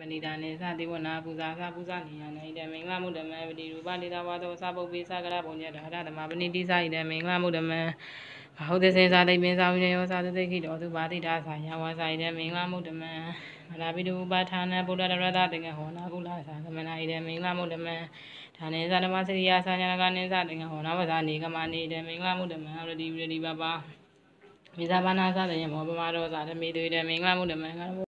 ပဏိတာနေသတိဝနာပူဇာသပူဇာနေယနေဣဒမင်္ဂလမုဒ္ဓမံပတိရူပဒေတာဝါသောသပုပ္ပိသကရပုံညတဟာဓမ္မပဏိတိသဣဒမင်္ဂလမုဒ္ဓမံဘာဟုတ်သေစင်သာတိပင်သာဝိနယောသာတိခိတောသူပါတိတာသာယဝါသာဣဒမင်္ဂလမုဒ္ဓမံမလာပိတုဥပါဌာနဗုဒ္ဓတရတတေငဟောနာကုလသာကမနာဣဒမင်္ဂလမုဒ္ဓမံဒါနေသဓမ္မစရိယာသာညာကနိသတေငဟောနာဝဇာနေကမနိဣဒမင်္ဂလမုဒ္ဓမံရတိရတိပါပါမိဇာဘာနာသတေယမောပမရောသာဓမေတုဣဒမင်္ဂလမုဒ္ဓမံ